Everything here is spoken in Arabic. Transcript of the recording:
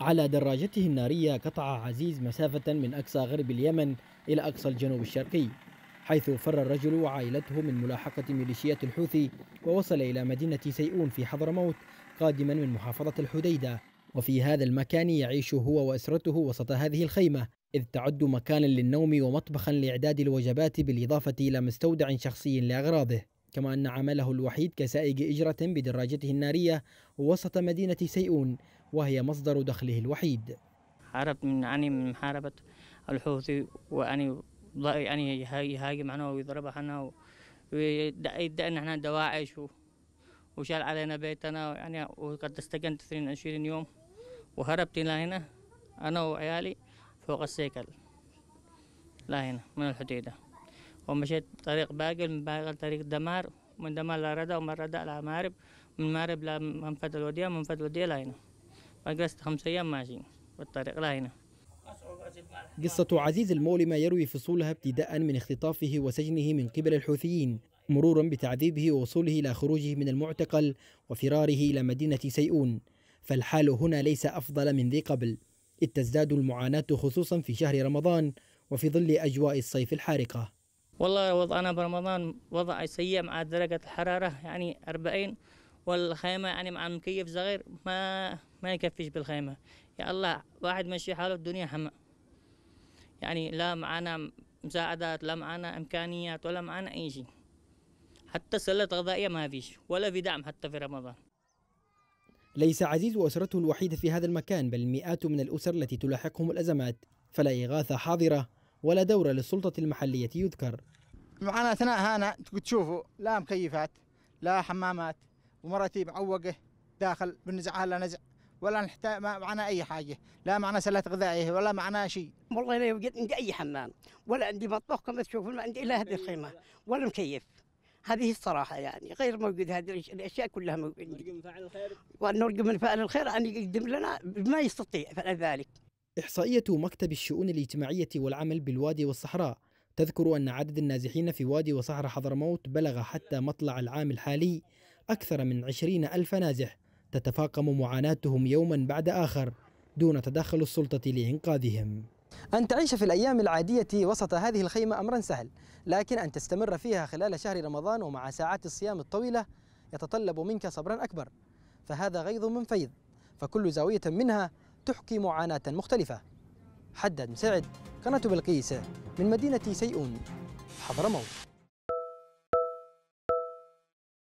على دراجته النارية قطع عزيز مسافة من أقصى غرب اليمن إلى أقصى الجنوب الشرقي حيث فر الرجل وعائلته من ملاحقة ميليشيات الحوثي ووصل إلى مدينة سيئون في حضرموت قادما من محافظة الحديدة وفي هذا المكان يعيش هو وأسرته وسط هذه الخيمة إذ تعد مكانا للنوم ومطبخا لإعداد الوجبات بالإضافة إلى مستودع شخصي لأغراضه كما أن عمله الوحيد كسائق إجرة بدراجته النارية وسط مدينة سيئون وهي مصدر دخله الوحيد هربت من أني من محاربة الحوثي وأني أني يهاجم عنه ويضرب عنه ويدعي أن احنا دواعش وشال علينا بيتنا يعني وقد استجنت 22 يوم وهربت إلى هنا أنا وعيالي فوق السيكل لا هنا من الحديده ومشيت طريق باقل من باقل طريق دمار من دمار لردى ومن ردى لمارب من مارب لمنفذ الودية منفذ الودية لهنا فجلست خمس أيام ماشي بالطريق لهنا قصة عزيز المولي ما يروي فصولها ابتداء من اختطافه وسجنه من قبل الحوثيين مرورا بتعذيبه ووصوله إلى خروجه من المعتقل وفراره إلى مدينة سيئون فالحال هنا ليس أفضل من ذي قبل إذ تزداد المعاناة خصوصا في شهر رمضان وفي ظل أجواء الصيف الحارقة والله وضعنا برمضان وضع سيء مع درجة الحرارة يعني أربعين والخيمة يعني مع المكيف صغير ما ما يكفيش بالخيمة يا الله واحد ماشي حاله الدنيا حما يعني لا معانا مساعدات لا معانا إمكانيات ولا معانا أي شيء حتى سلة غذائية ما فيش ولا في دعم حتى في رمضان ليس عزيز وأسرته الوحيدة في هذا المكان بل مئات من الأسر التي تلاحقهم الأزمات فلا إغاثة حاضرة ولا دور للسلطة المحلية يذكر معنا أثناء هنا تشوفوا لا مكيفات لا حمامات ومرتي معوقة داخل بالنزع لا نزع ولا نحتاج معنا أي حاجة لا معنا سلات غذائية ولا معنا شيء والله لا يوجد عندي أي حمام ولا عندي مطبخ كما تشوفون ما عندي إلا هذه الخيمة ولا مكيف هذه الصراحه يعني غير موجود هذه الاشياء كلها موجوده نرجو من فاعل الخير ونرجو من فاعل الخير ان يقدم لنا ما يستطيع فعل ذلك إحصائية مكتب الشؤون الاجتماعية والعمل بالوادي والصحراء تذكر أن عدد النازحين في وادي وصحراء حضرموت بلغ حتى مطلع العام الحالي أكثر من عشرين ألف نازح تتفاقم معاناتهم يوما بعد آخر دون تدخل السلطة لإنقاذهم أن تعيش في الأيام العادية وسط هذه الخيمة أمرا سهل لكن أن تستمر فيها خلال شهر رمضان ومع ساعات الصيام الطويلة يتطلب منك صبرا أكبر فهذا غيظ من فيض فكل زاوية منها تحكي معاناة مختلفة حداد مساعد قناة بلقيس من مدينة سيئون حضرموت